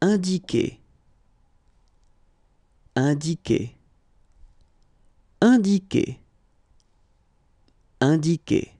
indiquer, indiquer, indiquer, indiquer.